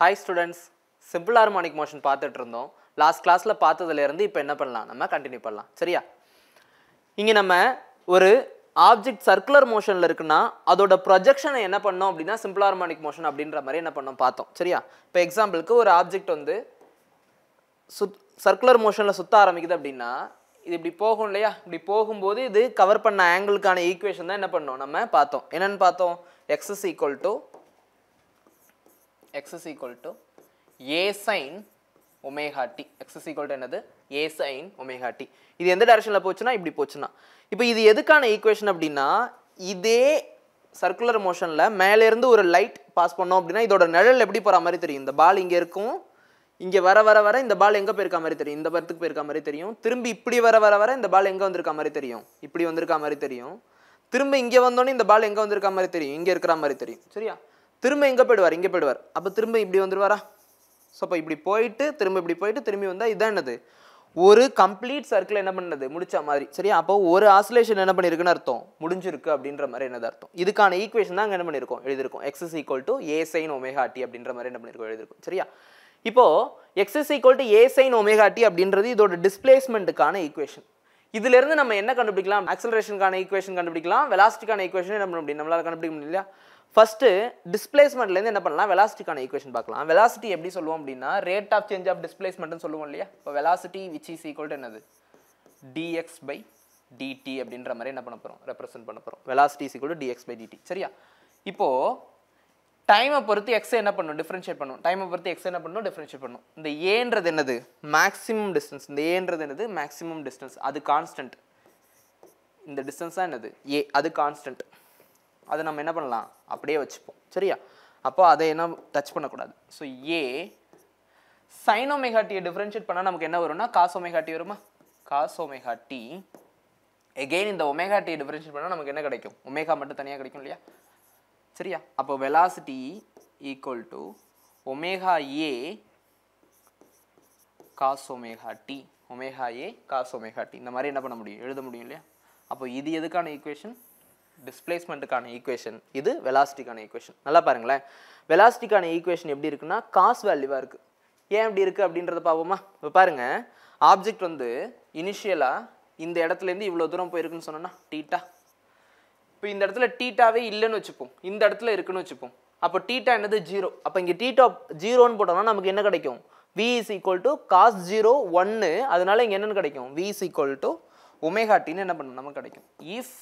Hi students simple harmonic motion பார்த்துட்டு இருந்தோம் last கிளாஸில் பார்த்ததுலேருந்து இப்போ என்ன பண்ணலாம் நம்ம கண்டினியூ பண்ணலாம் சரியா இங்கே நம்ம ஒரு ஆப்ஜெக்ட் சர்க்குலர் மோஷனில் இருக்குன்னா அதோட ப்ரொஜெக்ஷனை என்ன பண்ணோம் அப்படின்னா சிம்பிள் ஹார்மோனிக் மோஷன் அப்படின்ற மாதிரி என்ன பண்ணோம் பார்த்தோம் சரியா இப்போ எக்ஸாம்பிளுக்கு ஒரு ஆப்ஜெக்ட் வந்து சுத் சர்க்குலர் மோஷனில் சுற்ற ஆரம்பிக்குது அப்படின்னா இது இப்படி போகும் இல்லையா இப்படி போகும்போது இது கவர் பண்ண ஆங்கிளுக்கான ஈக்குவேஷன் தான் என்ன பண்ணோம் நம்ம பார்த்தோம் என்னென்னு பார்த்தோம் X is equal to x is equal to a sin omega t. x is equal to என்னது a sin omega t. இது எந்த directionல போச்சுன்னா இப்படி போச்சுன்னா இப்போ இது எதுக்கான ஈக்குவேஷன் அப்படின்னா இதே சர்க்குலர் மோஷனில் இருந்து ஒரு லைட் பாஸ் பண்ணோம் அப்படின்னா இதோடு நிழல் எப்படி போகிற மாதிரி தெரியும் இந்த பால் இங்கே இருக்கும் இங்கே வர வர வர இந்த பால் எங்கே போயிருக்க மாதிரி தெரியும் இந்த படத்துக்கு போயிருக்க மாதிரி தெரியும் திரும்பி இப்படி வர வர வர இந்த பால் எங்கே வந்திருக்க மாதிரி தெரியும் இப்படி வந்திருக்க மாதிரி தெரியும் திரும்ப இங்கே வந்தோடனே இந்த பால் எங்கே வந்திருக்க மாதிரி தெரியும் இங்கே இருக்கிற மாதிரி தெரியும் சரியா திரும்ப எங்கே போயிடுவார் இங்கே போயிடுவார் அப்போ திரும்ப இப்படி வந்துடுவாரா ஸோ அப்போ இப்படி போயிட்டு திரும்ப இப்படி போயிட்டு திரும்பி வந்தால் இதான் என்னது ஒரு கம்ப்ளீட் சர்க்கிள் என்ன பண்ணது முடிச்ச மாதிரி சரியா அப்போ ஒரு ஆசிலேஷன் என்ன பண்ணியிருக்குன்னு அர்த்தம் முடிஞ்சிருக்கு அப்படின்ற மாதிரி என்னது அர்த்தம் இதுக்கான ஈக்குவேஷன் தான் என்ன பண்ணியிருக்கோம் எழுதிருக்கோம் X is equal to A sine omega t அப்படின்ற மாதிரி என்ன பண்ணியிருக்கோம் எழுதிருக்கோம் சரியா இப்போ is equal to A sine omega t அப்படின்றது இதோட டிஸ்பிளேஸ்மெண்ட்டுக்கான ஈக்குவேஷன் இதுலேருந்து நம்ம என்ன கண்டுபிடிக்கலாம் ஆக்சலரேஷனுக்கான ஈக்குவேஷன் கண்டுபிடிக்கலாம் வெலாசிட்டிக்கான ஈக்குவேஷன் என்ன பண்ண முடியும் நம்மளால் கண்டுபிடிக்க முடியும் இல்லையா ஃபஸ்ட்டு டிஸ்பிளேஸ்மெண்ட்லேருந்து என்ன பண்ணலாம் வெலாசிட்டிக்கான ஈக்குவேஷன் பார்க்கலாம் வெலாசிட்டி எப்படி சொல்லுவோம் அப்படின்னா ரேட் ஆஃப் சேஞ்ச் ஆஃப் டிஸ்பிளேஸ்மெண்ட்னு சொல்லுவோம் இல்லையா இப்போ velocity which is equal to என்னது டிஎக்ஸ் பை டிடி அப்படின்ற மாதிரி என்ன பண்ண போகிறோம் ரெப்ரசென்ட் பண்ண போகிறோம் velocity is equal to dx by dt சரியா இப்போது டைமை பொறுத்து எக்ஸ் என்ன பண்ணும் டிஃப்ரென்ஷியேட் பண்ணும் டைமை பொறுத்து எக்ஸ் என்ன பண்ணும் டிஃப்ரென்ஷியேட் பண்ணும் இந்த ஏன்றது என்னது மேக்ஸிமம் டிஸ்டன்ஸ் இந்த ஏன்றது என்னது மேக்ஸிமம் டிஸ்டன்ஸ் அது கான்ஸ்டன்ட் இந்த டிஸ்டன்ஸ் தான் என்னது ஏ அது கான்ஸ்டன்ட் அதை நம்ம என்ன பண்ணலாம் அப்படியே வச்சுப்போம் சரியா அப்போ அதை என்ன டச் பண்ணக்கூடாது ஸோ ஏ சைன் ஒமேகா டியை டிஃப்ரென்ஷியேட் பண்ணால் நமக்கு என்ன வரும்னா காஸ் ஒமேகா டி வருமா காஸ் ஒமேகா டி எகெயின் இந்த ஒமேகா டிஃப்ரென்ஷியேட் பண்ணால் நமக்கு என்ன கிடைக்கும் ஒமேகா மட்டும் தனியாக கிடைக்கும் இல்லையா சரியா அப்போ velocity equal to omega A cos omega T omega A cos omega T இந்த மாதிரி என்ன பண்ண முடியும் எழுத முடியும் இல்லையா அப்போ இது எதுக்கான ஈக்குவேஷன் டிஸ்பிளேஸ்மெண்ட்டுக்கான ஈக்குவேஷன் இது வெலாசிட்டிக்கான ஈக்குவேஷன் நல்லா பாருங்களேன் வெலாசிட்டிக்கான ஈக்குவேஷன் எப்படி இருக்குன்னா காஸ் வேல்யூவாக இருக்குது ஏன் எப்படி இருக்குது அப்படின்றத பார்ப்போமா இப்போ பாருங்கள் ஆப்ஜெக்ட் வந்து இனிஷியலாக இந்த இடத்துலேருந்து இவ்வளோ தூரம் போயிருக்குன்னு சொன்னோன்னா டீட்டா இப்போ இந்த இடத்துல டீட்டாவே இல்லைன்னு வச்சுப்போம் இந்த இடத்துல இருக்குன்னு வச்சுப்போம் அப்போ டீட்டா என்னது ஜீரோ அப்போ இங்கே டீட்டா ஜீரோன்னு போட்டோம்னா நமக்கு என்ன கிடைக்கும் V is equal to cos zero ஒன்று அதனால இங்கே என்னென்னு கிடைக்கும் வி இஸ் ஈக்குவல் டு ஒமேகாட்டின்னு என்ன பண்ணும் நமக்கு கிடைக்கும் if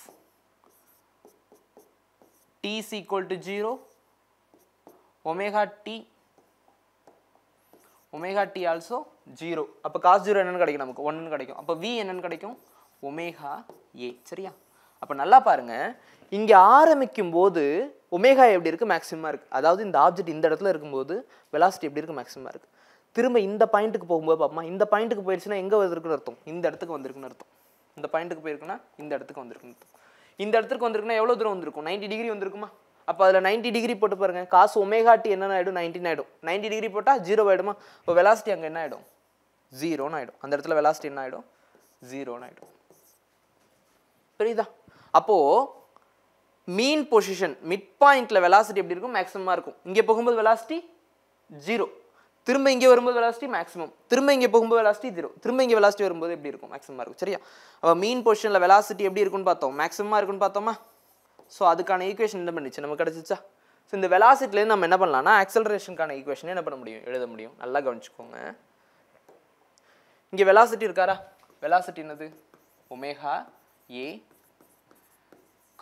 t is equal to 0 omega t omega t also 0 அப்போ cos 0 என்ன கிடைக்கும் நமக்கு 1 கிடைக்கும் அப்போ v என்ன கிடைக்கும் ஒமேகா ஏ சரியா அப்போ நல்லா பாருங்க இங்கே ஆரமிக்கும் போது ஒமேகா எப்படி இருக்குது maximum இருக்குது அதாவது இந்த object இந்த இடத்துல இருக்கும்போது velocity எப்படி இருக்குது மேக்ஸிமமாக இருக்குது திரும்ப இந்த பாயிண்ட்டுக்கு போகும்போது பார்ப்போமா இந்த பாயிண்ட்டுக்கு போயிடுச்சுன்னா எங்கே வந்திருக்குன்னு அர்த்தம் இந்த இடத்துக்கு வந்திருக்குன்னு அர்த்தம் இந்த பாயிண்ட்டுக்கு போயிருக்குன்னா இந்த இடத்துக்கு வந்திருக்குன்னு அர்த்தம் இந்த இடத்துக்கு வந்திருக்குன்னா எவ்வளோ தூரம் வந்திருக்கும் நைன்ட்டி டிகிரி வந்திருக்குமா அப்போ அதில் நைன்ட்டி டிகிரி போட்டு பாருங்கள் காசு ஒமேகாட்டி என்னென்ன ஆகிடும் நைன்டின் ஆகிடும் நைன்ட்டி டிகிரி போட்டால் ஜீரோ ஆகிடுமா இப்போ வெலாசிட்டி அங்கே என்ன ஆகிடும் ஜீரோன்னு ஆகிடும் அந்த இடத்துல வெலாசிட்டி என்ன ஆகிடும் ஜீரோன்னு ஆகிடும் புரியுதா அப்போது மீன் பொசிஷன் மிட் பாயிண்டில் வெலாசிட்டி எப்படி இருக்கும் மேக்ஸிமமாக இருக்கும் இங்கே போகும்போது வெலாசிட்டி ஜீரோ திரும்ப இங்கே வரும்போது வெலாசிட்டி மேக்ஸிமம் திரும்ப இங்கே போகும்போது வெலாசிட்டி ஜீரோ திரும்ப இங்கே வெலாசிட்டி வரும்போது எப்படி இருக்கும் மேக்ஸிமம் இருக்கும் சரியா அப்போ மீன் பொசிஷனில் வெலாசிட்டி எப்படி இருக்குன்னு பார்த்தோம் மேக்ஸிமமாக இருக்குன்னு பார்த்தோமா ஸோ அதுக்கான ஈக்குவேஷன் என்ன பண்ணிச்சு நம்ம கிடச்சிச்சா ஸோ இந்த வெலாசிட்டிலேருந்து நம்ம என்ன பண்ணலாம்னா ஆக்சலரேஷனுக்கான ஈக்குவேஷன் என்ன பண்ண முடியும் எழுத முடியும் நல்லா கவனிச்சுக்கோங்க இங்கே வெலாசிட்டி இருக்காரா வெலாசிட்டி என்னது ஒமேகா ஏ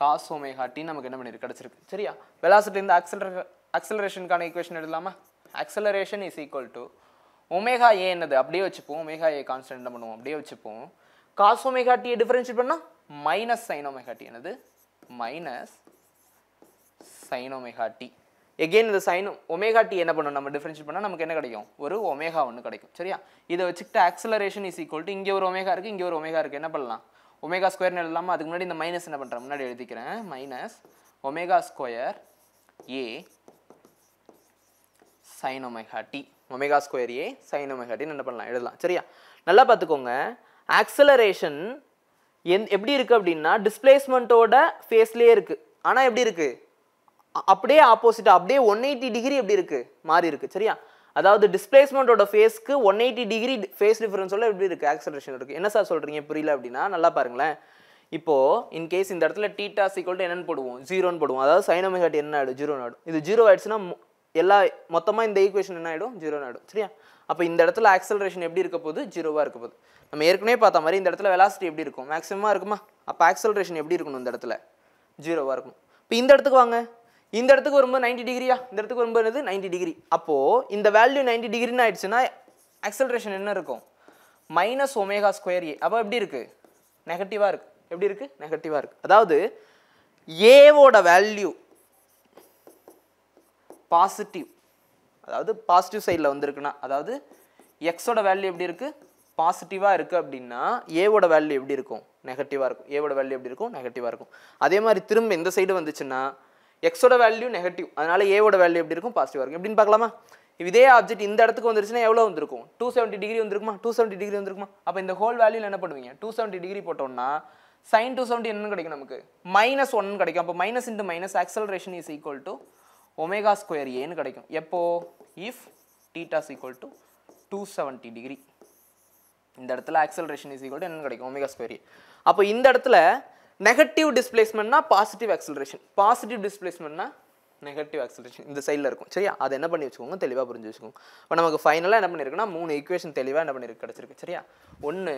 காஸ் ஒமேகா டி நமக்கு என்ன பண்ணிருக்கு கிடச்சிருக்கு சரியா வெலாசிட்டிலேருந்து ஆக்சலரே ஆக்சலரேஷனுக்கான ஈக்குவேஷன் எழுதலாமா acceleration is equal to omega A என்னது அப்படியே வச்சுப்போம் ஒமேகா ஏ கான்ஸ்டன்ட் என்ன பண்ணுவோம் அப்படியே வச்சுப்போம் காஸ் ஒமேகா டியை டிஃபரன்ஷியேட் பண்ணால் மைனஸ் சைன் ஒமேகா டி என்னது minus sine omega T again இந்த சைன் ஒமேகா டி என்ன பண்ணும் நம்ம டிஃபரன்ஷியேட் பண்ணால் நமக்கு என்ன கிடைக்கும் ஒரு ஒமேகா ஒன்று கிடைக்கும் சரியா இதை வச்சுக்கிட்டு ஆக்சலரேஷன் இஸ் ஈக்குவல் டு இங்கே ஒரு ஒமேகா இருக்குது இங்கே ஒரு ஒமேகா இருக்குது என்ன பண்ணலாம் ஒமேகா ஸ்கொயர்னு எழுதலாமா அதுக்கு முன்னாடி இந்த மைனஸ் என்ன பண்ணுறேன் முன்னாடி எழுதிக்கிறேன் minus omega square A sine omega T omega square A sine omega என்ன பண்ணலாம் எழுதலாம் சரியா நல்லா பார்த்துக்கோங்க ஆக்சலரேஷன் எந் எப்படி இருக்குது அப்படின்னா டிஸ்பிளேஸ்மெண்ட்டோட ஃபேஸ்லேயே இருக்குது ஆனால் எப்படி இருக்குது அப்படியே ஆப்போசிட்டாக அப்படியே ஒன் எயிட்டி டிகிரி எப்படி இருக்குது மாறி இருக்குது சரியா அதாவது டிஸ்பிளேஸ்மெண்ட்டோட ஃபேஸ்க்கு ஒன் எயிட்டி டிகிரி ஃபேஸ் டிஃப்ரென்ஸோட எப்படி இருக்குது ஆக்சலரேஷன் இருக்குது என்ன சார் சொல்கிறீங்க புரியல அப்படின்னா நல்லா பாருங்களேன் இப்போது இன்கேஸ் இந்த இடத்துல டீட்டா சீக்கிரம் என்னென்னு போடுவோம் ஜீரோன்னு போடுவோம் அதாவது சைனோமேகாட் என்ன ஆகிடும் ஜீரோன்னு ஆகிடும் இது ஜீரோ ஆகிடுச்சுன்னா எல்லா மொத்தமாக இந்த ஈக்குவேஷன் என்ன ஆகிடும் ஜீரோனு ஆகிடும் சரியா அப்போ இந்த இடத்துல ஆக்சலரேஷன் எப்படி இருக்க போகுது ஜீரோவாக இருக்க போகுது நம்ம ஏற்கனவே பார்த்த மாதிரி இந்த இடத்துல வெலாசிட்டி எப்படி இருக்கும் மேக்ஸிமமாக இருக்குமா அப்போ ஆக்சலரேஷன் எப்படி இருக்கணும் இந்த இடத்துல ஜீரோவாக இருக்கும் இப்போ இந்த இடத்துக்கு வாங்க இந்த இடத்துக்கு வரும்போது நைன்டி டிகிரியா இந்த இடத்துக்கு வரும்போது என்னது நைன்டி டிகிரி அப்போது இந்த வேல்யூ நைன்டி டிகிரின்னு ஆயிடுச்சுன்னா ஆக்சலரேஷன் என்ன இருக்கும் மைனஸ் ஒமேகா ஸ்கொயர் ஏ அப்போ எப்படி இருக்குது நெகட்டிவாக இருக்குது எப்படி இருக்குது நெகட்டிவாக இருக்குது அதாவது ஏவோட வேல்யூ பாசிட்டிவ் அதாவது பாசிட்டிவ் சைடில் வந்திருக்குன்னா அதாவது எக்ஸோட வேல்யூ எப்படி இருக்குது பாசிட்டிவாக இருக்குது அப்படின்னா ஏவோட வேல்யூ எப்படி இருக்கும் நெகட்டிவாக இருக்கும் ஏவோட வேல்யூ எப்படி இருக்கும் நெகட்டிவாக இருக்கும் அதே மாதிரி திரும்ப எந்த சைடு வந்துச்சுன்னா எக்ஸோட வேல்யூ நெகட்டிவ் அதனால் ஏவோட வேல்யூ எப்படி இருக்கும் பாசிட்டிவாக இருக்கும் எப்படின்னு பார்க்கலாமா இதே ஆப்ஜெக்ட் இந்த இடத்துக்கு வந்துருச்சுன்னா எவ்வளோ வந்திருக்கும் டூ செவன்ட்டி டிகிரி வந்திருக்குமா டூ செவன்ட்டி டிகிரி வந்திருக்குமா அப்போ இந்த ஹோல் வேல்யூ என்ன பண்ணுவீங்க டூ செவன்ட்டி டிகிரி போட்டோம்னா சைன் டூ செவன்ட்டி என்னன்னு கிடைக்கும் நமக்கு மைனஸ் ஒன் கிடைக்கும் அப்போ minus into minus acceleration is equal to omega square ஏன்னு கிடைக்கும் எப்போது if theta is equal to two seventy degree இந்த இடத்துல ஆக்சலரேஷன் இஸ் ஈக்குவல் டு என்னன்னு கிடைக்கும் ஒமேகா ஸ்கொயர் அப்போ இந்த இடத்துல நெகட்டிவ் டிஸ்பிளேஸ்மெண்ட்னா பாசிட்டிவ் ஆக்சலரேஷன் பாசிட்டிவ் டிஸ்பிளேஸ்மெண்ட்னா நெகட்டிவ் ஆக்சலரேஷன் இந்த சைடில் இருக்கும் சரியா அதை என்ன பண்ணி வச்சுக்கோங்க தெளிவாக புரிஞ்சு வச்சுக்கோங்க இப்போ நமக்கு ஃபைனலாக என்ன பண்ணியிருக்குன்னா மூணு ஈக்குவேஷன் தெளிவாக என்ன பண்ணியிருக்கு கிடச்சிருக்கு சரியா ஒன்று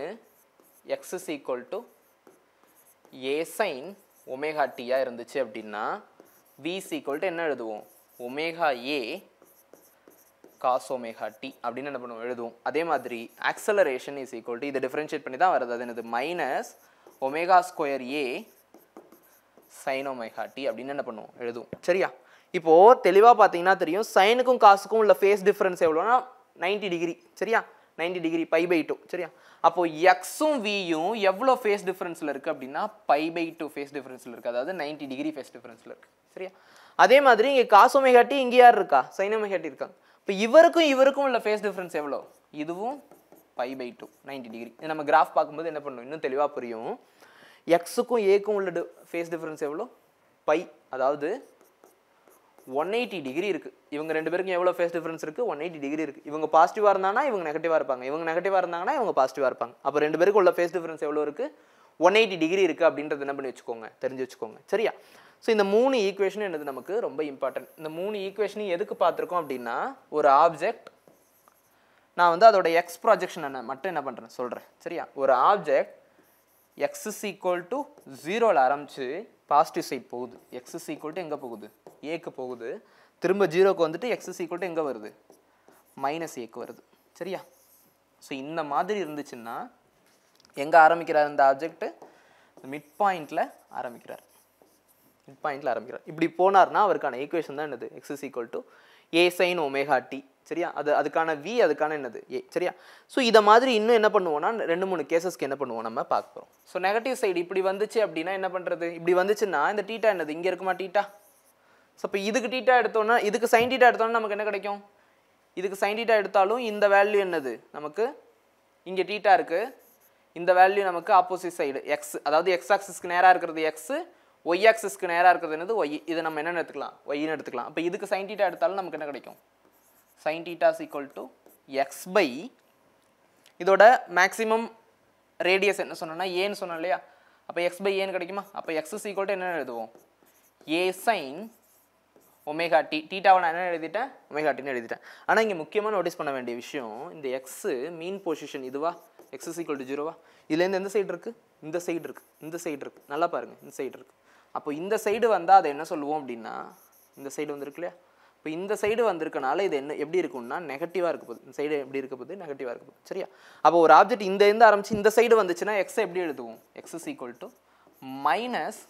X equal to A sine omega டியாக இருந்துச்சு அப்படின்னா விஸ் ஈக்குவல்ட்டு என்ன எழுதுவோம் ஒமேகா ஏ காஸ் ஒமேகா டி அப்படின்னு என்ன பண்ணுவோம் எழுதுவோம் அதே மாதிரி ஆக்சலரேஷன் இஸ் ஈக்குவல் டு இதை டிஃப்ரென்ஷியேட் பண்ணி தான் வருது அது என்னது minus omega square A sine omega T அப்படின்னு என்ன பண்ணுவோம் எழுதுவோம் சரியா இப்போது தெளிவாக பார்த்தீங்கன்னா தெரியும் சைனுக்கும் காசுக்கும் உள்ள ஃபேஸ் டிஃப்ரென்ஸ் எவ்வளோனா நைன்ட்டி டிகிரி சரியா ninety degree pi by two சரியா அப்போது எக்ஸும் வியும் எவ்வளோ ஃபேஸ் டிஃப்ரென்ஸில் இருக்குது அப்படின்னா பை பை டூ ஃபேஸ் டிஃப்ரென்ஸில் இருக்குது அதாவது நைன்டி டிகிரி ஃபேஸ் டிஃப்ரென்ஸில் இருக்குது சரியா அதே மாதிரி இங்கே காசு மெகாட்டி இங்கே யார் இருக்கா சைனோ மெகாட்டி இருக்காங்க இப்போ இவருக்கும் இவருக்கும் உள்ள ஃபேஸ் டிஃப்ரென்ஸ் எவ்வளோ இதுவும் pi by two ninety degree நம்ம கிராஃப் பார்க்கும்போது என்ன பண்ணும் இன்னும் தெளிவாக புரியும் எக்ஸுக்கும் ஏக்கும் உள்ள ஃபேஸ் டிஃப்ரென்ஸ் எவ்வளோ பை அதாவது ஒன் எயிட்டி டிகிரி இருக்குது இவங்க ரெண்டு பேருக்கும் எவ்வளோ ஃபேஸ் டிஃப்ரென்ஸ் இருக்குது ஒன் எயிட்டி டிகிரி இருக்குது இவங்க பாசிட்டிவாக இருந்தாங்கன்னா இவங்க நெகட்டிவாக இருப்பாங்க இவங்க நெகட்டிவாக இருந்தாங்கன்னா இவங்க பாசிட்டிவாக இருப்பாங்க அப்போ ரெண்டு பேருக்கு உள்ள ஃபேஸ் டிஃப்ரென்ஸ் எவ்வளோ இருக்குது ஒன் எயிட்டி டிகிரி இருக்குது அப்படின்றது என்ன பண்ணி வச்சுக்கோங்க தெரிஞ்சு வச்சுக்கோங்க சரியா ஸோ இந்த மூணு ஈக்குவேஷன் என்னது நமக்கு ரொம்ப இம்பார்ட்டன்ட் இந்த மூணு ஈக்குவேஷனையும் எதுக்கு பார்த்துருக்கோம் அப்படின்னா ஒரு ஆப்ஜெக்ட் நான் வந்து அதோட எக்ஸ் ப்ராஜெக்ஷன் என்ன மட்டும் என்ன பண்ணுறேன் சொல்கிறேன் சரியா ஒரு ஆப்ஜெக்ட் இஸ் ஈக்குவல் டு ஜீரோவில் ஆரம்பிச்சு பாசிட்டிவ் சைட் போகுது இஸ் ஈக்குவல் டு எங்கே போகுது ஏக்கு போகுது திரும்ப ஜீரோக்கு வந்துட்டு எக்ஸஸ் ஈக்குவல் டு எங்கே வருது மைனஸ் ஏக்கு வருது சரியா ஸோ இந்த மாதிரி இருந்துச்சுன்னா எங்கே ஆரம்பிக்கிறார் இந்த ஆப்ஜெக்ட்டு மிட் பாயிண்டில் ஆரம்பிக்கிறார் மிட் பாயிண்டில் ஆரம்பிக்கிறார் இப்படி போனார்னா அவருக்கான ஈக்குவேஷன் தான் என்னது X is equal to A sine omega T சரியா அது அதுக்கான வி அதுக்கான என்னது ஏ சரியா ஸோ இதை மாதிரி இன்னும் என்ன பண்ணுவோம்னா ரெண்டு மூணு கேசஸ்க்கு என்ன பண்ணுவோம் நம்ம பார்க்க போகிறோம் ஸோ நெகட்டிவ் சைடு இப்படி வந்துச்சு அப்படின்னா என்ன பண்ணுறது இப்படி வந்துச்சுன்னா இந்த டீட்டா என்னது இங்கே இருக்குமா டீட்டா ஸோ இப்போ இதுக்கு டீட்டா எடுத்தோன்னா இதுக்கு சைன் டீட்டா எடுத்தோன்னா நமக்கு என்ன கிடைக்கும் இதுக்கு சைன் டீட்டா எடுத்தாலும் இந்த வேல்யூ என்னது நமக்கு இங்கே டீட்டா இருக்குது இந்த வேல்யூ நமக்கு ஆப்போசிட் சைடு எக்ஸ் அதாவது எக்ஸ் ஆக்சிஸ்க்கு நேராக இருக்கிறது எக்ஸ் ஒய் ஆக்சிஸ்க்கு நேராக இருக்கிறது என்னது ஒய் இதை நம்ம என்னென்ன எடுத்துக்கலாம் ஒய்னு எடுத்துக்கலாம் அப்போ இதுக்கு சைன் டீட்டா எடுத்தாலும் நமக்கு என்ன கிடைக்கும் sine theta is equal to X by இதோட மேக்ஸிமம் ரேடியஸ் என்ன சொன்னால் ஏன்னு சொன்னோம் இல்லையா அப்போ எக்ஸ் பை ஏன்னு கிடைக்குமா அப்போ எக்ஸ் ஈக்குவல் டு என்னென்ன எழுதுவோம் ஏ சைன் ஒமேகா டி டீட்டாவை நான் என்ன எழுதிட்டேன் ஒமேகா டின்னு எழுதிட்டேன் ஆனால் இங்கே முக்கியமாக நோட்டீஸ் பண்ண வேண்டிய விஷயம் இந்த எக்ஸு மீன் பொசிஷன் இதுவா எக்ஸ் இஸ் ஈக்குவல் டு ஜீரோவா இதுலேருந்து எந்த சைடு இருக்குது இந்த சைடு இருக்குது இந்த சைடு இருக்குது நல்லா பாருங்கள் இந்த சைடு இருக்குது அப்போ இந்த சைடு வந்தால் அதை என்ன சொல்லுவோம் அப்படின்னா இந்த சைடு வந்துருக்கு இல்லையா இப்போ இந்த சைடு வந்திருக்கனால இது என்ன எப்படி இருக்கும்னா நெகட்டிவாக இருக்க போகுது இந்த சைடு எப்படி இருக்க போகுது நெகட்டிவாக இருக்க போகுது சரியா அப்போ ஒரு ஆப்ஜெக்ட் இந்த இருந்து ஆரம்பிச்சு இந்த சைடு வந்துச்சுன்னா எக்ஸை எப்படி எழுதுவோம் X is equal to minus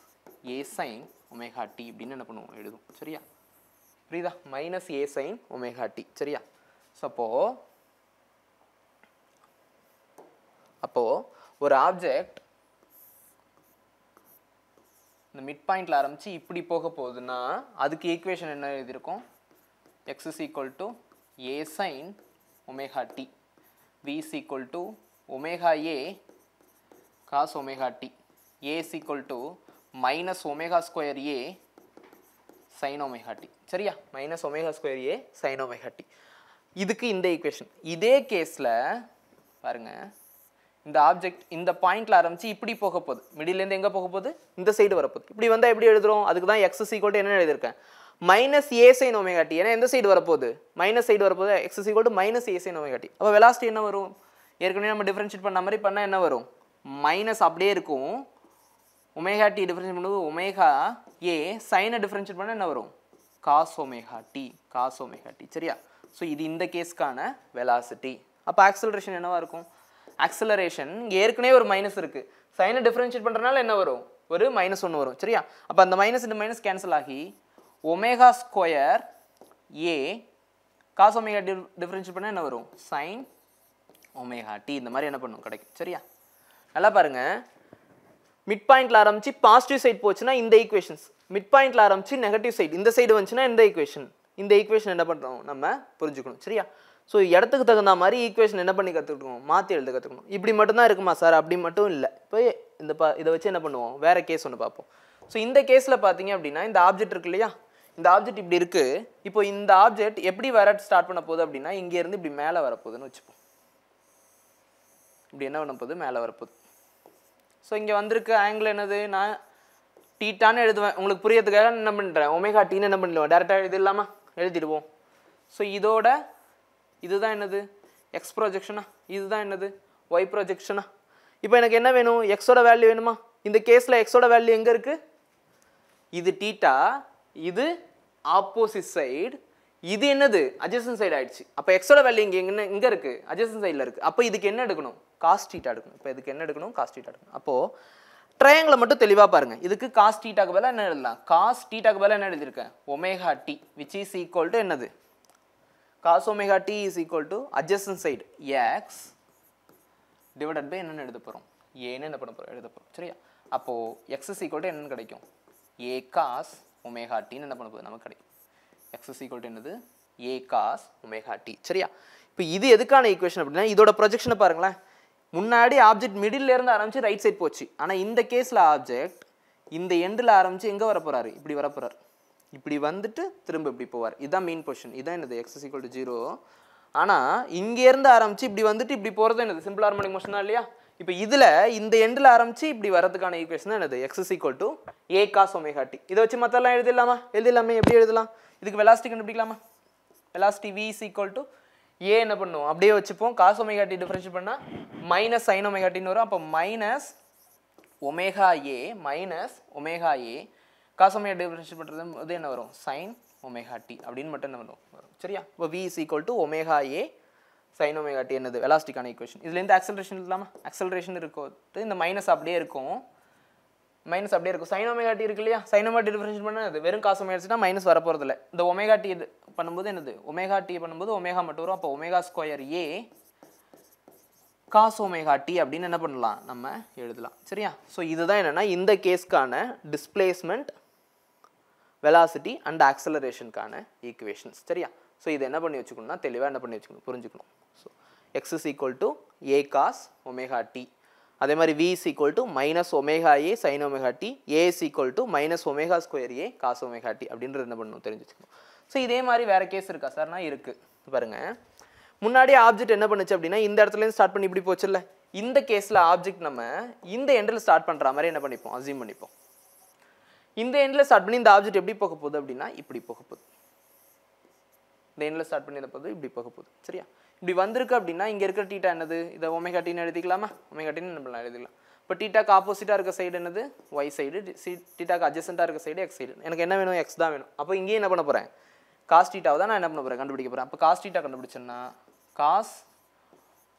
A sine omega T அப்படின்னு என்ன பண்ணுவோம் எழுதுவோம் சரியா புரியுதா மைனஸ் ஏ சைன் ஒமேகாட்டி சரியா ஸோ அப்போது அப்போது ஒரு ஆப்ஜெக்ட் இந்த மிட் பாயிண்டில் ஆரம்பித்து இப்படி போக போகுதுன்னா அதுக்கு ஈக்குவேஷன் என்ன எழுதியிருக்கோம் X is equal to A sine omega T V equal to omega A cos omega T A is equal to minus omega square A sine omega சரியா minus omega square A sine omega இதுக்கு இந்த equation இதே கேஸில் பாருங்கள் இந்த object இந்த பாயிண்டில் ஆரம்பித்து இப்படி போக போகுது மிடிலேருந்து எங்கே போக போகுது இந்த சைடு வரப்போகுது இப்படி வந்தால் எப்படி எழுதுறோம் அதுக்கு தான் எக்ஸஸ் ஈக்குவல் என்ன எழுதியிருக்கேன் மைனஸ் ஏ சைன் ஒமேகா ஏன்னா எந்த சைடு வரப்போகுது மைனஸ் சைடு வரப்போகுது X is equal minus A sine omega அப்போ வெலாசிட்டி என்ன வரும் ஏற்கனவே நம்ம டிஃப்ரென்ஷியேட் பண்ண மாதிரி பண்ணால் என்ன வரும் மைனஸ் அப்படியே இருக்கும் ஒமேகா டி டிஃப்ரென்ஷியேட் பண்ணும்போது ஒமேகா ஏ சைனை டிஃப்ரென்ஷியட் பண்ணால் என்ன வரும் cos omega D cos omega T சரியா ஸோ இது இந்த கேஸ்க்கான வெலாசிட்டி அப்போ ஆக்சலரேஷன் என்னவாக இருக்கும் ஆக்சலரேஷன் ஏற்கனவே ஒரு மைனஸ் இருக்குது சைனை டிஃப்ரென்ஷியேட் பண்ணுறதுனால என்ன வரும் ஒரு மைனஸ் ஒன்று வரும் சரியா அப்போ அந்த மைனஸ் இந்த மைனஸ் கேன்சல் ஆகி omega square A cos omega T differentiate பண்ணால் என்ன வரும் சைன் ஒமேகா டி இந்த மாதிரி என்ன பண்ணும் கிடைக்கும் சரியா நல்லா பாருங்கள் மிட் பாயிண்ட்ல ஆரம்பிச்சு பாசிட்டிவ் சைடு போச்சுன்னா இந்த ஈக்குவேஷன்ஸ் மிட் பாயிண்ட்ல ஆரம்பிச்சு நெகட்டிவ் சைடு இந்த சைடு வந்துச்சுன்னா இந்த ஈக்குவேஷன் இந்த ஈக்குவேஷன் என்ன பண்ணுறோம் நம்ம புரிஞ்சுக்கணும் சரியா ஸோ இடத்துக்கு தகுந்த மாதிரி ஈக்குவேஷன் என்ன பண்ணி கற்றுக்கணும் மாற்றி எழுத கற்றுக்கணும் இப்படி மட்டும்தான் இருக்குமா சார் அப்படி மட்டும் இல்லை இப்போ இந்த பா இதை வச்சு என்ன பண்ணுவோம் வேறு கேஸ் ஒன்று பார்ப்போம் ஸோ இந்த கேஸில் பார்த்தீங்க அப்படின்னா இந்த ஆப்ஜெக்ட் இருக்கு இல்லையா இந்த ஆப்ஜெக்ட் இப்படி இருக்குது இப்போ இந்த ஆப்ஜெக்ட் எப்படி வர ஸ்டார்ட் பண்ண போகுது அப்படின்னா இங்கேருந்து இப்படி மேலே வரப்போகுதுன்னு வச்சுப்போம் இப்படி என்ன பண்ண போகுது மேலே வரப்போகுது ஸோ இங்கே வந்திருக்க ஆங்கிள் என்னது நான் டீட்டான்னு எழுதுவேன் உங்களுக்கு புரியறதுக்காக என்ன பண்ணுறேன் ஒமேகா டீன்னு என்ன பண்ணிடுவோம் டேரெக்டாக இல்லாமல் எழுதிடுவோம் ஸோ இதோட இதுதான் என்னது எக்ஸ் ப்ரொஜெக்ஷனா இதுதான் என்னது ஒய் ப்ரொஜெக்ஷனா இப்போ எனக்கு என்ன வேணும் எக்ஸோட வேல்யூ வேணுமா இந்த கேஸில் எக்ஸோட வேல்யூ எங்கே இருக்குது இது டீட்டா இது ஆப்போசிட் சைடு இது என்னது அஜசன் சைடு ஆயிடுச்சு அப்போ எக்ஸோட வேல்யூ இங்கே என்ன இங்கே இருக்குது அஜசன் சைடில் இருக்குது அப்போ இதுக்கு என்ன எடுக்கணும் காஸ்ட் காஸ்டீட்டா எடுக்கணும் இப்போ இதுக்கு என்ன எடுக்கணும் காஸ்டீட்டா எடுக்கணும் அப்போது ட்ரையாங்கில் மட்டும் தெளிவாக பாருங்கள் இதுக்கு காஸ்ட் டீட்டாக்கு பதிலாக என்ன எழுதலாம் காஸ்ட் டீட்டாக்கு பதிலாக என்ன எழுதியிருக்கேன் omega T which is equal to என்னது cos omega T is equal to adjacent side X divided by என்னென்னு எழுத போகிறோம் ஏன்னு என்ன பண்ண போகிறோம் எழுத போகிறோம் சரியா அப்போது எக்ஸ் இஸ் ஈக்குவல் டு என்னென்னு கிடைக்கும் ஏ காஸ் ஒமேகா டின்னு என்ன பண்ண போகுது நமக்கு கிடைக்கும் எக்ஸஸ் ஈக்குவல் டு என்னது ஏ காஸ் ஒமேகா டி சரியா இப்போ இது எதுக்கான ஈக்குவேஷன் அப்படின்னா இதோட ப்ரொஜெக்ஷனை பாருங்களேன் முன்னாடி ஆப்ஜெக்ட் மிடில் இருந்து ஆரம்பித்து ரைட் சைட் போச்சு ஆனால் இந்த கேஸில் ஆப்ஜெக்ட் இந்த எண்டில் ஆரம்பித்து எங்கே வர இப்படி வர போகிறார் இப்படி வந்துட்டு திரும்ப இப்படி போவார் இதுதான் மெயின் கொஷின் இதுதான் என்னது எக்ஸஸ் ஈக்குவல் டு ஜீரோ ஆனால் இங்கேருந்து ஆரம்பிச்சு இப்படி வந்துட்டு இப்படி போகிறது என்னது சிம்பிள் ஹார்மோனிக் மோஷன் தான் இல்லையா இப்போ இதில் இந்த எண்டில் ஆரம்பித்து இப்படி வரதுக்கான ஈக்குவேஷன் என்னது X is equal to A cos omega t இதை வச்சு மற்றெல்லாம் எழுதிடலாமா எழுதிடலாமே எப்படி எழுதலாம் இதுக்கு வெலாசிட்டி கண்டுபிடிக்கலாமா velocity V is equal to A என்ன பண்ணுவோம் அப்படியே வச்சுப்போம் காஸ் ஒமேகாட்டி டி பண்ணால் மைனஸ் சைன் ஒமேகாட்டின்னு வரும் அப்போ minus omega A minus omega A cos omega differentiate பண்ணுறது வந்து என்ன வரும் சைன் ஒமேகாட்டி அப்படின்னு மட்டும் என்ன பண்ணுவோம் வரும் சரியா இப்போ V is equal to omega A sine omega T என்னது வெலாஸ்டிக்கான ஈக்குவேஷன் இதில் இருந்து அக்சலரேஷன் இல்லாமல் அக்சலரேஷன் இருக்கிறது இந்த மைனஸ் அப்படியே இருக்கும் மைனஸ் அப்படியே இருக்கும் சைன் ஒமேகா டி இருக்கு இல்லையா சைன் ஒமேகா டிஃபரன்ஷியேட் பண்ணால் அது வெறும் காசு ஒமேகா மைனஸ் வர போகிறது இல்லை இந்த ஒமேகா டி பண்ணும்போது என்னது ஒமேகா டி பண்ணும்போது ஒமேகா மட்டும் வரும் அப்போ omega square A cos omega T அப்படின்னு என்ன பண்ணலாம் நம்ம எழுதலாம் சரியா ஸோ இதுதான் என்னென்னா இந்த கேஸ்க்கான டிஸ்பிளேஸ்மெண்ட் வெலாசிட்டி அண்ட் ஆக்சலரேஷனுக்கான ஈக்குவேஷன்ஸ் சரியா ஸோ இதை என்ன பண்ணி வச்சுக்கணும்னா தெளிவாக என்ன பண்ணி வச்சுக்கணும் புரிஞ்சுக்கணும் x is equal to a cos omega t அதே மாதிரி v is equal to minus omega a sin omega t a is equal to minus omega square a cos omega t அப்படின்றது என்ன பண்ணணும் தெரிந்துத்துக்கும். வச்சுக்கணும் ஸோ இதே மாதிரி வேறு கேஸ் இருக்கா நான் இருக்குது பருங்க. முன்னாடி ஆப்ஜெக்ட் என்ன பண்ணுச்சு அப்படின்னா இந்த இடத்துலேருந்து ஸ்டார்ட் பண்ணி இப்படி போச்சுல்ல இந்த கேஸில் ஆப்ஜெக்ட் நம்ம இந்த எண்டில் ஸ்டார்ட் பண்ணுற மாதிரி என்ன பண்ணிப்போம் பண்ணிப்போம் இந்த எண்டில் ஸ்டார்ட் பண்ணி இந்த ஆப்ஜெக்ட் எப்படி போக போகுது அப்படின்னா இப்படி போக போகுது இந்த எண்டில் ஸ்டார்ட் பண்ணி போகுது இப்படி சரியா இப்படி வந்திருக்கு அப்படின்னா இங்கே இருக்கிற டீட்டா என்னது இதை ஒமேகா டீன்னு எழுதிக்கலாமா ஒமேகா டீன்னு நம்ம எழுதிக்கலாம் இப்போ டீட்டாக்கு ஆப்போசிட்டாக இருக்க சைடு என்னது ஒய் சைடு சி டீட்டாக்கு அட்ஜஸ்டாக இருக்க சைடு எக்ஸ் சைடு எனக்கு என்ன வேணும் எக்ஸ் தான் வேணும் அப்போ இங்கேயே என்ன பண்ண போகிறேன் காஸ் டீட்டாவை தான் நான் என்ன பண்ண போகிறேன் கண்டுபிடிக்க போகிறேன் அப்போ காஸ் டீட்டா கண்டுபிடிச்சேன்னா cos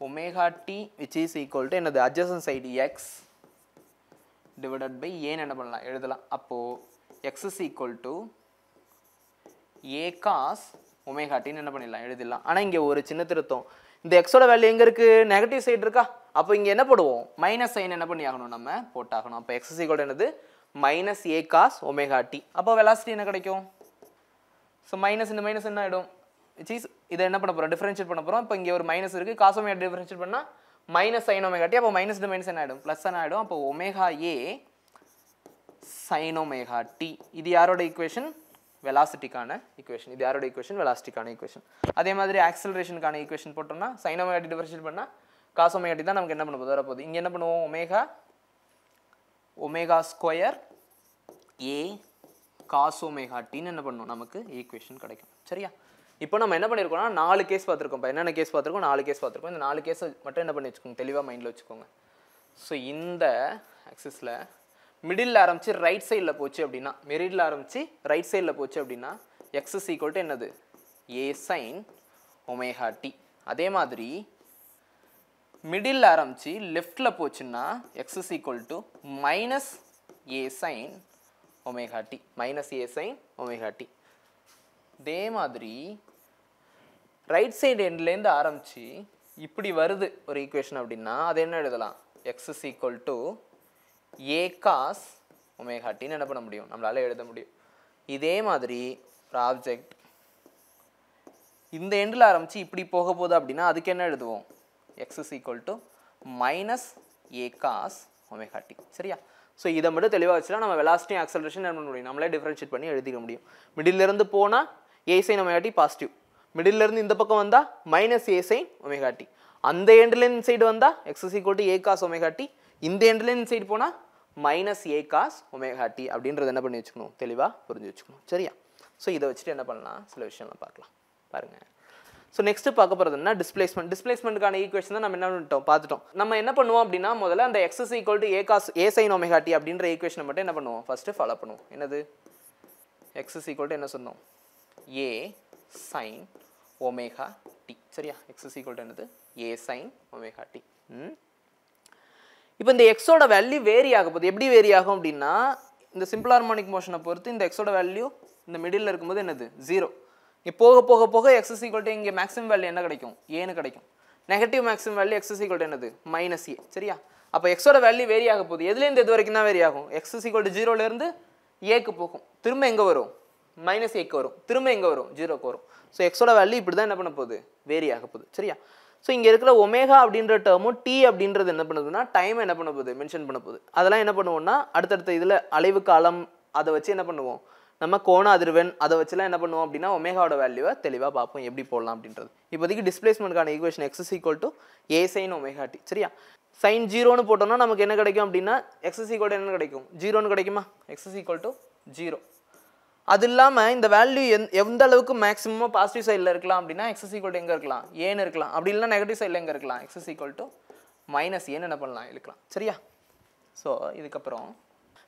omega T which is equal to என்னது adjacent side X divided by ஏன்னு என்ன பண்ணலாம் எழுதலாம் அப்போது X is equal to A cos ஒமேகாட்டின்னு என்ன பண்ணிடலாம் எழுதிடலாம் ஆனால் இங்கே ஒரு சின்ன திருத்தம் இந்த எக்ஸோட வேல்யூ எங்கே இருக்குது நெகட்டிவ் சைடு இருக்கா அப்போ இங்கே என்ன போடுவோம் மைனஸ் சைன் என்ன பண்ணி ஆகணும் நம்ம போட்டாகணும் அப்போ எக்ஸஸ் கூட என்னது minus A cos omega T அப்போ வெலாசிட்டி என்ன கிடைக்கும் ஸோ மைனஸ் இந்த மைனஸ் என்ன ஆகிடும் சீஸ் இதை என்ன பண்ண போகிறோம் டிஃபரன்ஷியேட் பண்ண போகிறோம் இப்போ இங்கே ஒரு மைனஸ் இருக்குது காசு ஒமேகா டிஃபரன்ஷியேட் பண்ணால் மைனஸ் சைன் ஒமேகா டி அப்போ மைனஸ் இந்த மைனஸ் என்ன ஆகிடும் ப்ளஸ் என்ன ஆகிடும் அப்போ ஒமேகா ஏ சைன் டி இது யாரோட ஈக்குவேஷன் வெலாசிட்டிக்கான ஈக்குவேஷன் இது யாரோட ஈக்குவேஷன் வெலாசிட்டிக்கான ஈக்குவேஷன் அதே மாதிரி ஆக்சலரேஷனுக்கான ஈக்குவேஷன் போட்டோம்னா சைனோமையாட்டி டிஃபரன்ஷியல் பண்ணால் காசோமையாட்டி தான் நமக்கு என்ன பண்ண போது வரப்போகுது இங்கே என்ன பண்ணுவோம் omega omega square A cos omega டின்னு என்ன பண்ணும் நமக்கு ஈக்குவேஷன் கிடைக்கும் சரியா இப்போ நம்ம என்ன பண்ணியிருக்கோம்னா நாலு கேஸ் பார்த்துருக்கோம் என்னென்ன கேஸ் பார்த்துருக்கோம் நாலு கேஸ் பார்த்துருக்கோம் இந்த நாலு கேஸை மட்டும் என்ன பண்ணி வச்சுக்கோங்க தெளிவாக மைண்டில் வச்சுக்கோங்க ஸோ இந்த ஆக்சஸில் மிடில் ஆரம்பித்து ரைட் சைடில் போச்சு அப்படின்னா மெரிடில் ஆரம்பித்து ரைட் சைடில் போச்சு அப்படின்னா எக்ஸஸ் ஈக்குவல் டு என்னது ஏ சைன் ஒமேகா டி அதே மாதிரி மிடில் ஆரம்பித்து லெஃப்டில் போச்சுன்னா X is equal to minus A sine omega T minus A sine omega T இதே மாதிரி ரைட் சைடு எண்ட்லேருந்து ஆரம்பித்து இப்படி வருது ஒரு ஈக்குவேஷன் அப்படின்னா அது என்ன எழுதலாம் X is equal to A cos ஒமேகாட்டின்னு என்ன பண்ண முடியும் நம்மளால் எழுத முடியும் இதே மாதிரி ஒரு ஆப்ஜெக்ட் இந்த எண்டில் ஆரம்பித்து இப்படி போக போகுது அப்படின்னா அதுக்கு என்ன எழுதுவோம் X is equal to minus A cos omega சரியா ஸோ இதை மட்டும் தெளிவாக வச்சுனா நம்ம வெலாசிட்டி ஆக்சலரேஷன் என்ன பண்ண முடியும் நம்மளே டிஃப்ரென்ஷியேட் பண்ணி எழுதிக்க முடியும் மிடிலிருந்து போனால் ஏ சைன் ஒமேகாட்டி பாசிட்டிவ் மிடிலிருந்து இந்த பக்கம் வந்தால் மைனஸ் ஏ சைன் ஒமேகாட்டி அந்த எண்ட்லேருந்து சைடு வந்தால் X is equal to A cos omega t இந்த எண்ட்லேருந்து சைடு போனால் minus A cos omega T அப்படின்றது என்ன பண்ணி வச்சுக்கணும் தெளிவாக புரிஞ்சு வச்சுக்கணும் சரியா ஸோ இதை வச்சுட்டு என்ன பண்ணலாம் சில விஷயங்கள்லாம் பார்க்கலாம் பாருங்கள் ஸோ நெக்ஸ்ட் பார்க்க போகிறதுனா டிஸ்பிளேஸ்மெண்ட் டிஸ்பிளேஸ்மெண்ட்டுக்கான ஈக்குவேஷன் தான் நம்ம என்ன பண்ணிட்டோம் பார்த்துட்டோம் நம்ம என்ன பண்ணுவோம் அப்படின்னா முதல்ல அந்த X is equal to A cos A sine omega T அப்படின்ற ஈக்குவேஷனை மட்டும் என்ன பண்ணுவோம் ஃபஸ்ட்டு ஃபாலோ பண்ணுவோம் என்னது எக்ஸஸ் ஈக்குவல் டு என்ன சொன்னோம் ஏ சைன் ஒமேகா டி சரியா எக்ஸஸ் ஈக்குவல் டு என்னது ஏ சைன் ஒமேகா டி ம் இப்போ இந்த எக்ஸோட வேல்யூ வேரி ஆக போகுது எப்படி வேரி ஆகும் அப்படின்னா இந்த சிம்பிள் ஹார்மோனிக் மோஷனை பொறுத்து இந்த எக்ஸோட வேல்யூ இந்த மிடில் இருக்கும்போது என்னது ஜீரோ இங்கே போக போக போக எக்ஸஸ் ஈக்குவல் டு இங்கே மேக்ஸிமம் வேல்யூ என்ன கிடைக்கும் ஏன்னு கிடைக்கும் negative maximum value X is equal to என்னது மைனஸ் ஏ சரியா அப்போ எக்ஸோட வேல்யூ வேரி ஆக போகுது எதுலேருந்து எது வரைக்கும் தான் வேரி ஆகும் எக்ஸஸ் ஈக்குவல் டு ஜீரோலேருந்து ஏக்கு போகும் திரும்ப எங்கே வரும் மைனஸ் ஏக்கு வரும் திரும்ப எங்கே வரும் ஜீரோக்கு வரும் ஸோ எக்ஸோட வேல்யூ இப்படி தான் என்ன பண்ண போகுது வேரி ஆக போகுது சரியா ஸோ இங்கே இருக்கிற ஒமேகா அப்படின்ற டேர்மும் டி அப்படின்றது என்ன பண்ணுதுன்னா டைம் என்ன பண்ண போகுது மென்ஷன் பண்ண போகுது அதெல்லாம் என்ன பண்ணுவோம்னா அடுத்தடுத்த இதில் அலைவு காலம் அதை வச்சு என்ன பண்ணுவோம் நம்ம கோண அதிர்வெண் அதை வச்சுலாம் என்ன பண்ணுவோம் அப்படின்னா ஒமேகாவோட வேல்யூவை தெளிவாக பார்ப்போம் எப்படி போடலாம் அப்படின்றது இப்போதைக்கு டிஸ்பிளேஸ்மெண்ட்கான equation X is equal to A sine omega T சரியா சைன் ஜீரோன்னு போட்டோம்னா நமக்கு என்ன கிடைக்கும் அப்படின்னா எக்ஸஸ் ஈக்குவல் என்ன கிடைக்கும் ஜீரோன்னு கிடைக்குமா எக்ஸஸ் ஈக்குவல் டு ஜீரோ அது இல்லாமல் இந்த வேல்யூ எந் எந்த அளவுக்கு மேக்ஸிமமாக பாசிட்டிவ் சைடில் இருக்கலாம் அப்படின்னா எக்ஸஸ் ஈக்குவல் எங்கே இருக்கலாம் ஏன்னு இருக்கலாம் அப்படி இல்லை நெகட்டிவ் சைடில் எங்கே இருக்கலாம் எக்ஸஸ் ஈக்குவல் டு மைனஸ் ஏன்னு என்ன பண்ணலாம் இருக்கலாம் சரியா ஸோ இதுக்கப்புறம்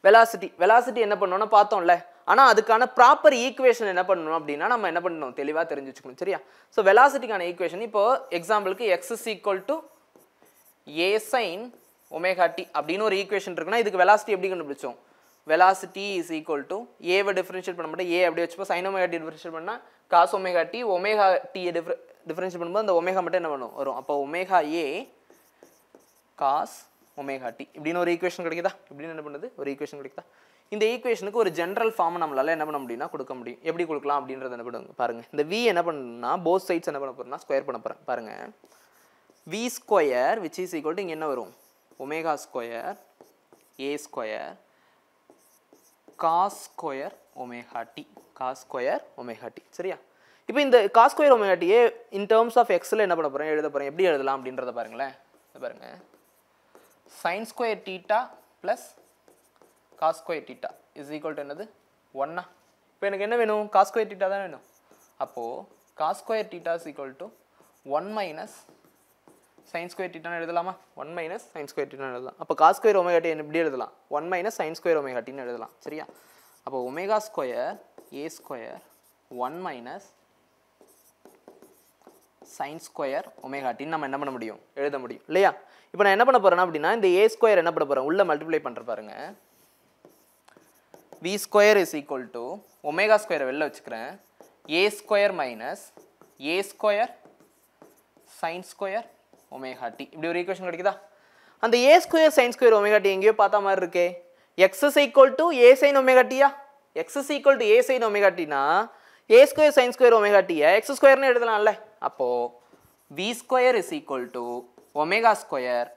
வெலாசிட்டி வெலாசிட்டி என்ன பண்ணோம்னா பார்த்தோம்ல ஆனால் அதுக்கான ப்ராப்பர் ஈக்குவேஷன் என்ன பண்ணணும் அப்படின்னா நம்ம என்ன பண்ணணும் தெளிவாக தெரிஞ்சு வச்சுக்கணும் சரியா ஸோ வெலாசிட்டிக்கான ஈக்குவேஷன் இப்போது எக்ஸாம்பிளுக்கு X is equal to A sine omega t அப்படின்னு ஒரு ஈக்குவேஷன் இருக்குன்னா இதுக்கு வெலாசிட்டி எப்படி கண்டுபிடிச்சோம் வெலாசிட்டி இஸ் ஈக்குவல் டு ஏவை டிஃப்ரென்ஷியேட் பண்ண மட்டும் ஏ அப்படி வச்சுப்போம் சைன் ஒமேகா டி டிஃப்ரென்ஷியேட் பண்ணால் காசு ஒமேகா டி ஒமேகா டியை டிஃப்ரெ டிஃப்ரென்ஷியேட் பண்ணும்போது அந்த ஒமேகா மட்டும் என்ன பண்ணும் வரும் அப்போ ஒமேகா ஏ காஸ் ஒமேகா டி இப்படின்னு ஒரு ஈக்குவேஷன் கிடைக்குதா இப்படின்னு என்ன பண்ணுது ஒரு ஈக்குவேஷன் கிடைக்குதா இந்த ஈக்குவேஷனுக்கு ஒரு ஜென்ரல் ஃபார்ம் நம்மளால் என்ன பண்ண முடியும்னா கொடுக்க முடியும் எப்படி கொடுக்கலாம் அப்படின்றத என்ன பண்ணுங்க பாருங்கள் இந்த வி என்ன பண்ணணும்னா போத் சைட்ஸ் என்ன பண்ண போகிறோம்னா ஸ்கொயர் பண்ண போகிறேன் பாருங்கள் v square which is equal to இங்கே என்ன வரும் omega square a square cos square omega D cos square omega சரியா இப்போ இந்த காஸ் ஸ்கொயர் ஒமேகா டியே இன் டேர்ம்ஸ் ஆஃப் எக்ஸில் என்ன பண்ண போகிறேன் எழுத போகிறேன் எப்படி எழுதலாம் அப்படின்றத பாருங்களேன் பாருங்கள் sine square theta plus cos square theta is equal to என்னது ஒன்னா இப்போ எனக்கு என்ன வேணும் காஸ் ஸ்கொயர் டீட்டா தான் வேணும் அப்போது cos square theta is equal to one minus sine square டீட்டான்னு எழுதலாமா ஒன் மைனஸ் சைன் ஸ்கொயர் டீட்டான்னு எழுதலாம் அப்போ காஸ் ஸ்கொயர் ஒமேகாட்டி எப்படி எழுதலாம் ஒன் மைனஸ் சைன் ஸ்கொயர் ஒமேகாட்டின்னு எழுதலாம் சரியா அப்போ omega square a square one minus sine square ஒமேகாட்டின்னு நம்ம என்ன பண்ண முடியும் எழுத முடியும் இல்லையா இப்போ நான் என்ன பண்ண போகிறேன் அப்படின்னா இந்த ஏ ஸ்கொயர் என்ன பண்ண போகிறேன் உள்ளே மல்டிப்ளை பண்ணுற பாருங்க v square is equal to omega ஸ்கொயரை வெளில வச்சுக்கிறேன் a square minus a square sine square omega t இப்படி ஒரு ஈக்குவேஷன் கிடைக்குதா அந்த a square sine square omega t எங்கேயோ பார்த்த மாதிரி இருக்கே x is equal to A sine omega டியா x is equal to A sine omega டினா a square sine square omega டியா எக்ஸ் ஸ்கொயர்னு எழுதலாம்ல அப்போது v square is equal to omega square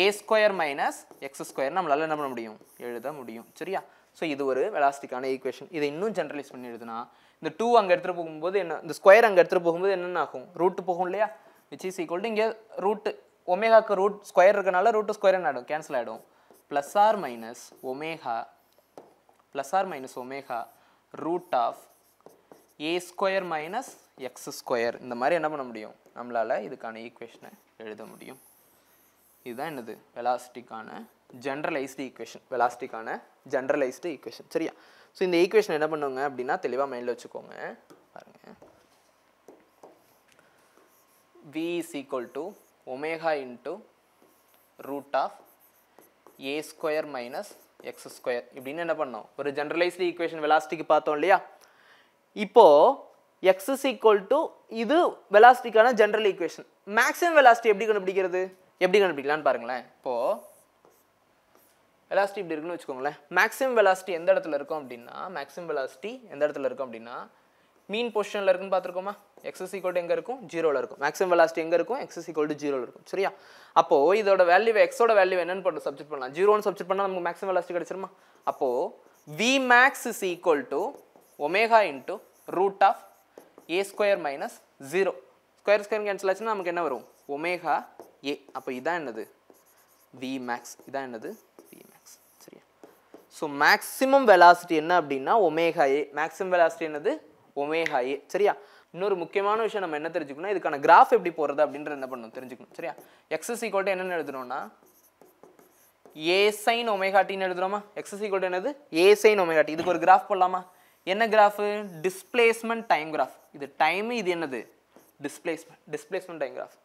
a square minus x square நம்மளால் என்ன பண்ண முடியும் எழுத முடியும் சரியா ஸோ இது ஒரு வெலாஸ்டிக்கான ஈக்குவேஷன் இதை இன்னும் ஜென்ரலைஸ் பண்ணி எழுதுனா இந்த டூ அங்கே எடுத்துகிட்டு போகும்போது என்ன இந்த ஸ்கொயர் அங்கே எடுத்துகிட்டு போகும்போது என்னென்ன ஆகும் ரூட்டு போகும் இல்லையா விச் இஸ் ஈக்குவல் டு இங்கே ரூட்டு ஒமேகாக்கு ரூட் ஸ்கொயர் இருக்கனால ரூட்டு ஸ்கொயர் என்ன ஆகிடும் கேன்சல் ஆகிடும் plus or minus omega plus or minus omega root of a square minus x square இந்த மாதிரி என்ன பண்ண முடியும் நம்மளால் இதுக்கான ஈக்குவேஷனை எழுத முடியும் இதுதான் என்னது வெலாசிட்டிக்கான ஜென்ரலைஸ்டு ஈக்குவேஷன் வெலாசிட்டிக்கான ஜென்ரலைஸ்டு ஈக்குவேஷன் சரியா ஸோ இந்த ஈக்குவேஷன் என்ன பண்ணுங்க அப்படின்னா தெளிவாக மைண்டில் வச்சுக்கோங்க பாருங்கள் V is equal to omega into root of a square minus x square இப்படின்னு என்ன பண்ணோம் ஒரு generalized ஈக்குவேஷன் வெலாசிட்டிக்கு பார்த்தோம் இல்லையா இப்போது எக்ஸ் இஸ் ஈக்குவல் டு இது வெலாசிட்டிக்கான ஜென்ரல் ஈக்குவேஷன் மேக்ஸிமம் வெலாசிட்டி எப்படி கண்டுபிடிக்கிறது எப்படி கண்டுபிடிக்கலான்னு பாருங்களேன் இப்போது வெலாசிட்டி இப்படி இருக்குன்னு வச்சுக்கோங்களேன் மேக்ஸிமம் வெலாசிட்டி எந்த இடத்துல இருக்கும் அப்படின்னா maximum velocity எந்த இடத்துல இருக்கும் அப்படின்னா மீன் பொசிஷனில் இருக்குன்னு பார்த்துருக்கோமா எக்ஸஸ் ஈக்குவல் எங்கே இருக்கும் ஜீரோவில் இருக்கும் மேக்ஸிமம் வெலாசிட்டி எங்கே இருக்கும் எக்ஸஸ் ஈக்குவல் டு ஜீரோவில் இருக்கும் சரியா அப்போது இதோட வேல்யூ எக்ஸோட வேல்யூ என்னன்னு பண்ண சப்ஜெக்ட் பண்ணலாம் ஜீரோன்னு சப்ஜெக்ட் பண்ணால் நமக்கு மேக்ஸிமம் வெலாசிட்டி கிடச்சிருமா அப்போது v max is equal to omega into root of a square minus zero square square cancel ஆச்சுன்னா நமக்கு என்ன வரும் ஒமேகா ஏ அப்போ இதான் என்னது வி மேக்ஸ் இதான் என்னது வி மேக்ஸ் சரியா ஸோ மேக்ஸிமம் வெலாசிட்டி என்ன அப்படின்னா ஒமேகா ஏ மேக்ஸிமம் வெலாசிட்டி என்னது ஒமேஹா ஏ சரியா இன்னொரு முக்கியமான விஷயம் நம்ம என்ன தெரிஞ்சுக்கணும் இதுக்கான கிராஃப் எப்படி போகிறது அப்படின்றது என்ன பண்ணணும் தெரிஞ்சுக்கணும் சரியா எக்ஸஸ் ஈக்குவல்ட்டு என்னென்னு எழுதணும்னா ஏ சைன் ஒமேகாட்டின்னு டின்னு எழுதுகிறோமா எக்ஸஸ் ஈக்குவல்ட்டு என்னது ஏ சைன் ஒமேகாட்டி இதுக்கு ஒரு கிராஃப் போடலாமா என்ன கிராஃபு டிஸ்பிளேஸ்மெண்ட் டைம் கிராஃப் இது டைமு இது என்னது டிஸ்பிளேஸ்மெண்ட் டிஸ்பிளேஸ்மெண்ட் டைம் கிராஃப்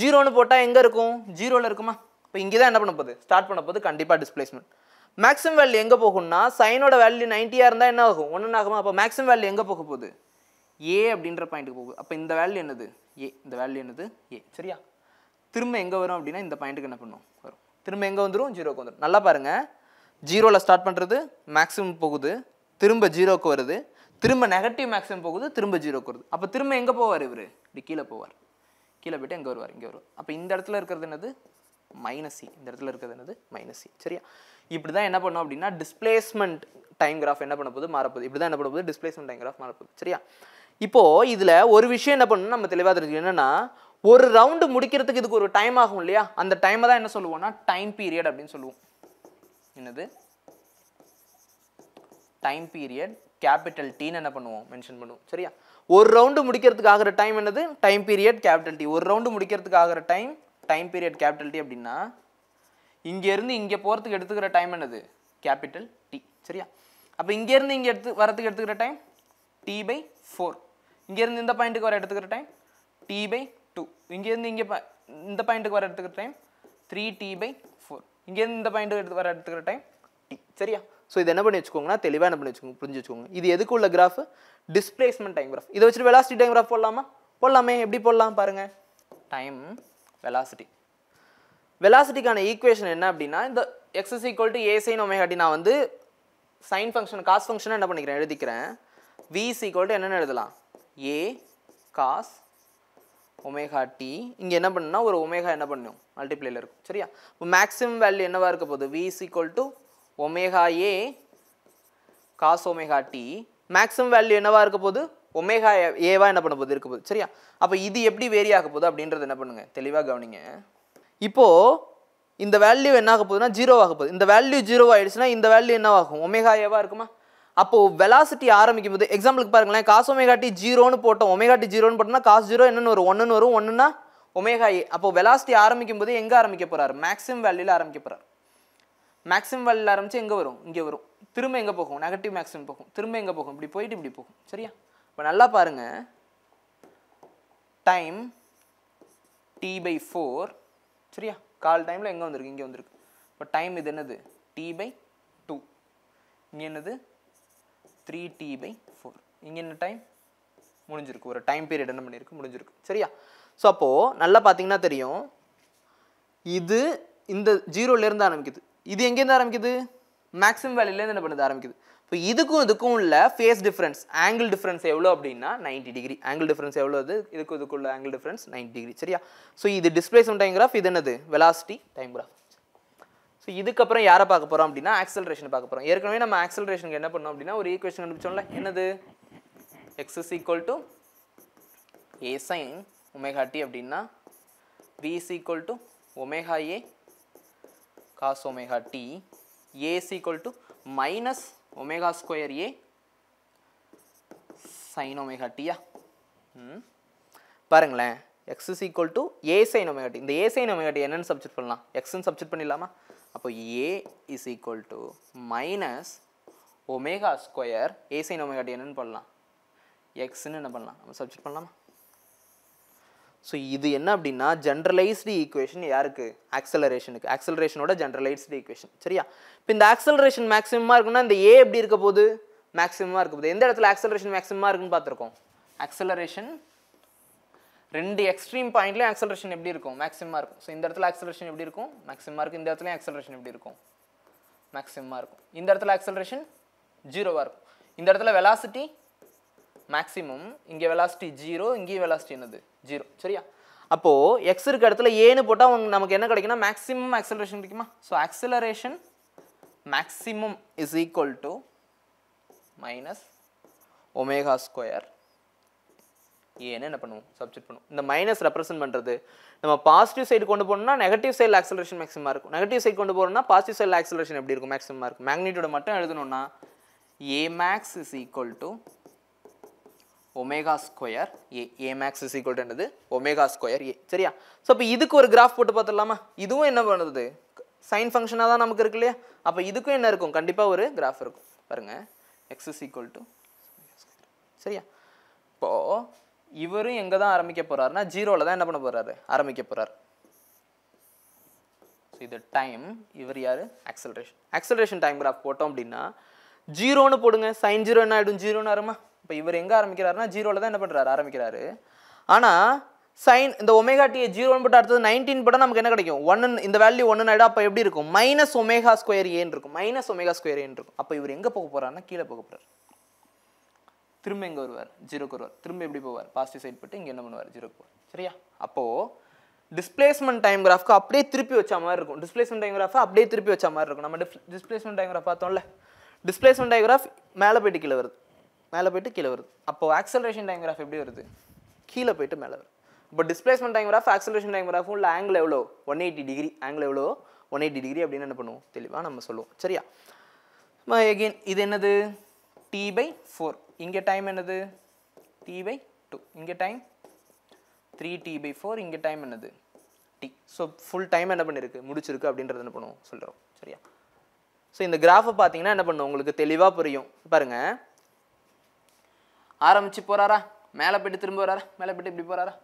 ஜீரோன்னு போட்டால் எங்கே இருக்கும் ஜீரோவில் இருக்குமா இப்போ இங்கே தான் என்ன பண்ண போகுது ஸ்டார்ட் பண்ண போகுது கண்டிப்பாக டிஸ்பிளேஸ்மெண்ட் மேக்ஸிமம் வேல்யூ எங்கே போகும்னா சைனோட வேல்யூ நைன்ட்டியாக இருந்தால் என்ன ஆகும் ஒன்று ஆகுமா அப்போ மேக்ஸிமம் வேல்யூ எங்கே போக போகுது ஏ அப்படின்ற பாயிண்ட்டுக்கு போகுது அப்போ இந்த வேல்யூ என்னது ஏ இந்த வேல்யூ என்னது ஏ சரியா திரும்ப எங்கே வரும் அப்படின்னா இந்த பாயிண்ட்டுக்கு என்ன பண்ணும் வரும் திரும்ப எங்கே வந்துடும் ஜீரோக்கு வந்துடும் நல்லா பாருங்கள் ஜீரோவில் ஸ்டார்ட் பண்ணுறது மேக்ஸிமம் போகுது திரும்ப ஜீரோக்கு வருது திரும்ப நெகட்டிவ் மேக்ஸிமம் போகுது திரும்ப ஜீரோக்கு வருது அப்போ திரும்ப எங்கே போவார் இவர் இப்படி கீழே போவார் கீழே போய்ட்டு எங்கே வருவார் இங்கே வருவார் அப்போ இந்த இடத்துல இருக்கிறது என்னது மைனஸ் சி இந்த இடத்துல இருக்கிறது என்னது மைனஸ் சி சரியா இப்படி தான் என்ன பண்ணோம் அப்படின்னா டிஸ்பிளேஸ்மெண்ட் டைம் கிராஃப் என்ன பண்ண போது மாறப்போது இப்படி தான் என்ன பண்ண போது டிஸ்பிளேஸ்மெண்ட் டைம் கிராஃப் மாறப்போது சரியா இப்போது இதில் ஒரு விஷயம் என்ன பண்ணணும் நம்ம தெளிவாக தெரிஞ்சுக்கணும் என்னென்னா ஒரு ரவுண்டு முடிக்கிறதுக்கு இதுக்கு ஒரு டைம் ஆகும் இல்லையா அந்த டைமை தான் என்ன சொல்லுவோம்னா டைம் பீரியட் அப்படின்னு சொல்லுவோம் என்னது டைம் பீரியட் கேபிட்டல் டீன்னு என்ன பண்ணுவோம் மென்ஷன் பண்ணுவோம் சரியா ஒரு ரவுண்டு முடிக்கிறதுக்கு ஆகிற டைம் என்னது டைம் பீரியட் கேபிட்டல் டி ஒரு ரவுண்டு முடிக்கிறதுக்கு ஆகிற time time period capital T அப்படின்னா இங்கேருந்து இங்கே போகிறதுக்கு எடுத்துக்கிற டைம் என்னது கேபிட்டல் டி சரியா அப்போ இங்கேருந்து இங்கே எடுத்து வரத்துக்கு எடுத்துக்கிற டைம் டி பை ஃபோர் இங்கேருந்து இந்த பாயிண்ட்டுக்கு வர எடுத்துக்கிற டைம் டி பை டூ இங்கேருந்து இங்கே இந்த பாயிண்ட்டுக்கு வர எடுத்துக்கிற time three T by four இங்கேருந்து இந்த பாயிண்ட்டுக்கு எடுத்து வர எடுத்துக்கிற டைம் டி சரியா ஸோ இது என்ன பண்ணி வச்சுக்கோங்கன்னா தெளிவாக என்ன பண்ணி வச்சுக்கோங்க புரிஞ்சு வச்சுக்கோங்க இது எதுக்கு உள்ள கிராஃப் டிஸ்பிளேஸ்மெண்ட் டைம் கிராஃப் இதை வச்சுட்டு வெலாசிட்டி டைம் கிராஃப் போடலாமா போடலாமே எப்படி போடலாம் பாருங்கள் டைம் வெலாசிட்டி வெலாசிட்டிக்கான ஈக்குவேஷன் என்ன அப்படின்னா இந்த x is equal to A sine omega t நான் வந்து சைன் ஃபங்க்ஷன் காஸ் ஃபங்க்ஷனை என்ன பண்ணிக்கிறேன் எழுதிக்கிறேன் வி இஸ் ஈக்குவல் டு என்னென்னு எழுதலாம் ஏ காஸ் ஒமேகா டி இங்கே என்ன பண்ணுனா ஒரு ஒமேகா என்ன பண்ணும் மல்டிப்ளேயில் இருக்கும் சரியா இப்போ மேக்ஸிமம் வேல்யூ என்னவாக இருக்க போகுது v is equal to omega A cos omega t maximum value என்னவாக இருக்க போகுது ஒமேகா ஏவா என்ன பண்ண போகுது இருக்க போகுது சரியா அப்போ இது எப்படி வேரி ஆக போகுது அப்படின்றது என்ன பண்ணுங்கள் தெளிவாக கவனிங்க இப்போது இந்த வேல்யூ என்ன ஆக போகுதுன்னா ஜீரோ ஆக போகுது இந்த வேல்யூ ஜீரோ ஆகிடுச்சுன்னா இந்த வேல்யூ என்ன ஆகும் ஒமேகா ஏவா இருக்குமா அப்போது வெலாசிட்டி ஆரம்பிக்கும் போது எக்ஸாம்பிளுக்கு பாருங்களேன் காசு ஒமேகாட்டி ஜீரோன்னு போட்டோம் ஒமேகாட்டி ஜீரோன்னு போட்டோம்னா காசு ஜீரோ என்னென்னு வரும் ஒன்றுன்னு வரும் ஒன்றுன்னா ஒமேகா ஏ அப்போது வெலாசிட்டி ஆரம்பிக்கும் போது எங்கே ஆரம்பிக்க போகிறார் மேக்ஸிமம் வேல்யூவில் ஆரம்பிக்க போகிறார் மேக்ஸிமம் வேல்யூவில் ஆரம்பித்து எங்கே வரும் இங்கே வரும் திரும்ப எங்கே போகும் நெகட்டிவ் மேக்ஸிமம் போகும் திரும்ப எங்கே போகும் இப்படி போயிட்டு இப்படி போகும் சரியா இப்போ நல்லா பாருங்கள் டைம் டி பை ஃபோர் சரியா கால் டைமில் எங்கே வந்திருக்கு இங்கே வந்திருக்கு இப்போ டைம் இது என்னது டி பை டூ இங்கே என்னது த்ரீ டி பை ஃபோர் இங்கே என்ன டைம் முடிஞ்சிருக்கு ஒரு டைம் பீரியட் என்ன பண்ணியிருக்கு முடிஞ்சிருக்கு சரியா ஸோ அப்போது நல்லா பார்த்தீங்கன்னா தெரியும் இது இந்த ஜீரோலேருந்து ஆரம்பிக்குது இது எங்கேருந்து ஆரம்பிக்குது மேக்ஸிமம் வேலையிலேருந்து என்ன பண்ணது ஆரம்பிக்குது இப்போ இதுக்கும் இதுக்கும் உள்ள ஃபேஸ் டிஃப்ரென்ஸ் ஆங்கிள் டிஃப்ரென்ஸ் எவ்வளோ அப்படின்னா நைன்டி டிகிரி ஆங்கிள் டிஃப்ரென்ஸ் எவ்வளோ அது இதுக்கும் உள்ள ஆங்கிள் டிஃப்ரென்ஸ் நைன்டி டிகிரி சரியா ஸோ இது டிஸ்பிளேஸ்மெண்ட் டைம் கிராஃப் இது என்னது வெலாசிட்டி டைம் கிராஃப் ஸோ இதுக்கப்புறம் யாரை பார்க்க போகிறோம் அப்படின்னா ஆக்சலரேஷன் பார்க்க போகிறோம் ஏற்கனவே நம்ம ஆக்சலரேஷனுக்கு என்ன பண்ணோம் அப்படின்னா ஒரு ஈக்குவேஷன் கண்டுபிடிச்சோம்ல என்னது x is equal to A sine omega t அப்படின்னா v is equal to omega A cos omega t A is equal to minus omega square A sin omega t பாருங்களே, x is equal to a sin omega t இந்த a sin omega t என்ன subject பண்ணலாம் x in subject பண்ணிடலாமா அப்போ a is equal to minus omega square a sin omega t என்ன பண்ணலாம் x இன்ன பண்ணலாம் நம்ம பண்ணலாமா ஸோ இது என்ன அப்படின்னா ஜென்ரலைஸ்டு ஈக்குவேஷன் யாருக்கு ஆக்சலரேஷனுக்கு ஆக்சலரேஷனோட ஜென்ரலைஸ்டு ஈக்குவேஷன் சரியா இப்போ இந்த ஆக்சலரேஷன் மேக்ஸிமமாக இருக்குன்னா இந்த ஏ எப்படி இருக்க போது மேக்ஸிமமாக இருக்க போது எந்த இடத்துல ஆக்சலரேஷன் மேக்ஸிமமாக இருக்குன்னு பார்த்துருக்கோம் ஆக்சலரேஷன் ரெண்டு எக்ஸ்ட்ரீம் பாயிண்ட்லேயும் ஆக்சலரேஷன் எப்படி இருக்கும் மேக்ஸிமமாக இருக்கும் ஸோ இந்த இடத்துல ஆக்சலரேஷன் எப்படி இருக்கும் மேக்ஸிமமாக இருக்கும் இந்த இடத்துலையும் ஆக்சலரேஷன் எப்படி இருக்கும் மேக்ஸிமமாக இருக்கும் இந்த இடத்துல ஆக்சலரேஷன் ஜீரோவாக இருக்கும் இந்த இடத்துல வெலாசிட்டி மேக்ஸிமம் இங்கே வெலாசிட்டி ஜீரோ இங்கேயும் வெலாசிட்டி என்னது ஜீரோ சரியா அப்போது எக்ஸ் இருக்க இடத்துல ஏன்னு போட்டால் நமக்கு என்ன கிடைக்குன்னா மேக்ஸிமம் ஆக்சலரேஷன் கிடைக்குமா so acceleration maximum is equal to minus omega square ஏன்னு என்ன பண்ணுவோம் சப்ஜெக்ட் பண்ணுவோம் இந்த மைனஸ் ரெப்ரசென்ட் பண்ணுறது நம்ம பாசிட்டிவ் சைடு கொண்டு போனோம்னா நெகட்டிவ் சைடில் ஆக்சலரேஷன் மேக்ஸிமம் இருக்கும் நெகட்டிவ் சைடு கொண்டு போகிறோம்னா பாசிட்டிவ் சைடில் ஆக்சலரேஷன் எப்படி இருக்கும் மேக்ஸிமம் இருக்கும் மேக்னிடியூட மட்டும் எழுதணும்னா a max is equal to omega square a a max is என்னது ஒமேகா ஸ்கொயர் ஏ சரியா ஸோ இப்போ இதுக்கு ஒரு கிராஃப் போட்டு பார்த்துடலாமா இதுவும் என்ன பண்ணுது சைன் ஃபங்க்ஷனாக தான் நமக்கு இருக்கு இல்லையா அப்போ இதுக்கும் என்ன இருக்கும் கண்டிப்பாக ஒரு கிராஃப் இருக்கும் பாருங்கள் எக்ஸ் இஸ் ஈக்குவல் டு சரியா இப்போது இவரும் எங்கே தான் ஆரம்பிக்க போகிறாருன்னா ஜீரோவில் தான் என்ன பண்ண போகிறாரு ஆரம்பிக்க போகிறார் இது டைம் இவர் யார் ஆக்சலரேஷன் ஆக்சலரேஷன் டைம் கிராஃப் போட்டோம் அப்படின்னா ஜீரோன்னு போடுங்க சைன் ஜீரோ என்ன ஆகிடும் ஜீரோன்னு ஆரம்பா இப்போ இவர் எங்கே ஆரம்பிக்கிறாருன்னா ஜீரோவில் தான் என்ன பண்ணுறாரு ஆரம்பிக்கிறாரு ஆனால் சைன் இந்த ஒமேகா ஜீரோ ஜீரோன்னு போட்டு அடுத்தது நைன்டீன் போட்டால் நமக்கு என்ன கிடைக்கும் ஒன்னு இந்த வேல்யூ ஒன்று ஆகிடும் அப்போ எப்படி இருக்கும் மைனஸ் ஒமேகா ஸ்கொயர் ஏன் இருக்கும் மைனஸ் ஒமேகா ஸ்கொயர் ஏன் இருக்கும் அப்போ இவர் எங்கே போக போகிறாருன்னா கீழே போக போகிறார் திரும்ப எங்கே வருவார் ஜீரோக்கு வருவார் திரும்ப எப்படி போவார் பாசிட்டிவ் சைட் போட்டு இங்கே என்ன பண்ணுவார் ஜீரோக்கு போவார் சரியா அப்போது டிஸ்பிளேஸ்மெண்ட் டைம் கிராஃப்க்கு அப்படியே திருப்பி வச்ச மாதிரி இருக்கும் டிஸ்பிளேஸ்மெண்ட் டைம் கிராஃபை அப்படியே திருப்பி வச்ச மாதிரி இருக்கும் நம்ம டிஸ்பிளேஸ்மெண்ட் டைம் கிராஃப் பார்த்தோம்ல டிஸ்பிளேஸ்மெண்ட் டைம் கிராஃப் மேலே போயிட்டு கீழே வருது மேலே போயிட்டு கீழே வருது அப்போ ஆக்சலரேஷன் டைம் கிராஃப் எப்படி வருது கீழே போயிட்டு மேலே வருது இப்போ displacement time graph acceleration time உள்ள ஆங்கிள் எவ்வளோ ஒன் எயிட்டி டிகிரி ஆங்கிள் எவ்வளோ ஒன் எயிட்டி டிகிரி அப்படின்னு என்ன பண்ணுவோம் தெளிவாக நம்ம சொல்லுவோம் சரியா எகெயின் இது என்னது டி பை ஃபோர் இங்கே டைம் என்னது டி பை டூ இங்கே time three T by four இங்கே டைம் என்னது டி ஸோ ஃபுல் டைம் என்ன பண்ணியிருக்கு முடிச்சிருக்கு அப்படின்றது என்ன பண்ணுவோம் சொல்கிறோம் சரியா ஸோ இந்த கிராஃபை பார்த்தீங்கன்னா என்ன பண்ணுவோம் உங்களுக்கு தெளிவாக புரியும் பாருங்கள் ஆரம்பித்து போகிறாரா மேலே போயிட்டு திரும்ப வராரா மேலே போயிட்டு இப்படி போகிறாரா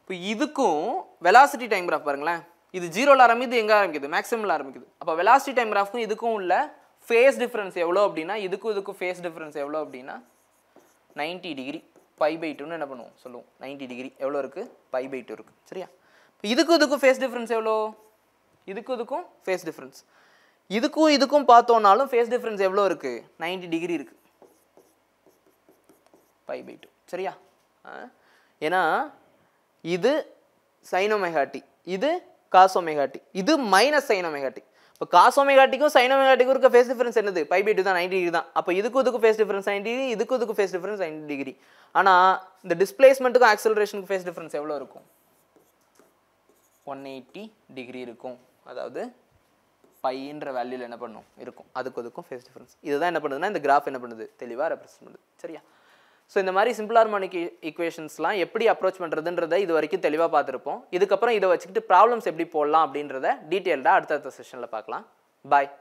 இப்போ இதுக்கும் வெலாசிட்டி டைம் கிராஃப் பாருங்களேன் இது ஜீரோவில் ஆரம்பிக்குது எங்கே ஆரம்பிக்குது மேக்ஸிமில் ஆரம்பிக்குது அப்போ வெலாசிட்டி டைம் கிராஃப்க்கும் இதுக்கும் உள்ள ஃபேஸ் டிஃப்ரென்ஸ் எவ்வளோ அப்படின்னா இதுக்கும் இதுக்கும் ஃபேஸ் டிஃப்ரென்ஸ் எவ்வளோ அப்படின்னா நைன்ட்டி டிகிரி பை பை டூன்னு என்ன பண்ணுவோம் சொல்லுவோம் நைன்ட்டி டிகிரி எவ்வளோ இருக்குது பை பை டூ இருக்குது சரியா இப்போ இதுக்கும் இதுக்கும் ஃபேஸ் டிஃப்ரென்ஸ் எவ்வளோ இதுக்கும் இதுக்கும் ஃபேஸ் டிஃப்ரென்ஸ் இதுக்கும் இதுக்கும் பார்த்தோன்னாலும் ஃபேஸ் டிஃப்ரென்ஸ் எவ்வளோ இருக்குது நைன்ட்டி டிகிரி இருக்குது பை பை டூ சரியா ஏன்னா இது மெகாட்டி இது மெகாட்டி இது மைனஸ் மெகாட்டி இப்போ சைனோ மெகாட்டிக்கும் இருக்க ஃபேஸ் டிஃபரன்ஸ் என்னது pi by by two ninety degree தான் அப்போ இதுக்கும் இதுக்கும் ஃபேஸ் டிஃபரன்ஸ் நைன்டி டிகிரி இதுக்கும் இதுக்கு ஃபேஸ் டிஃபரன்ஸ் நைன்டி டிகிரி ஆனால் இந்த டிஸ்பிளேஸ்மெண்ட்டுக்கும் ஆக்சலரேஷனுக்கு ஃபேஸ் டிஃபரன்ஸ் எவ்வளோ இருக்கும் ஒன் எயிட்டி டிகிரி இருக்கும் அதாவது பையன்ற வேல்யூவில் என்ன பண்ணும் இருக்கும் அதுக்கு அதுக்கும் ஃபேஸ் டிஃபரன்ஸ் இதுதான் என்ன பண்ணுதுன்னா இந்த கிராஃப் என்ன பண்ணுது தெளிவாக ரெப்ரசென்ட் பண்ணுது சரியா ஸோ இந்த மாதிரி சிம்பிள் ஹார்மோனிக் ஈக்குவேஷன்ஸ்லாம் எப்படி அப்ரோச் பண்ணுறதுன்றத இது வரைக்கும் தெளிவாக பார்த்துருப்போம் இதுக்கப்புறம் இதை வச்சுக்கிட்டு ப்ராப்ளம்ஸ் எப்படி போடலாம் அப்படின்றத டீட்டெயில்டாக அடுத்தடுத்த செஷனில் பார்க்கலாம் பாய்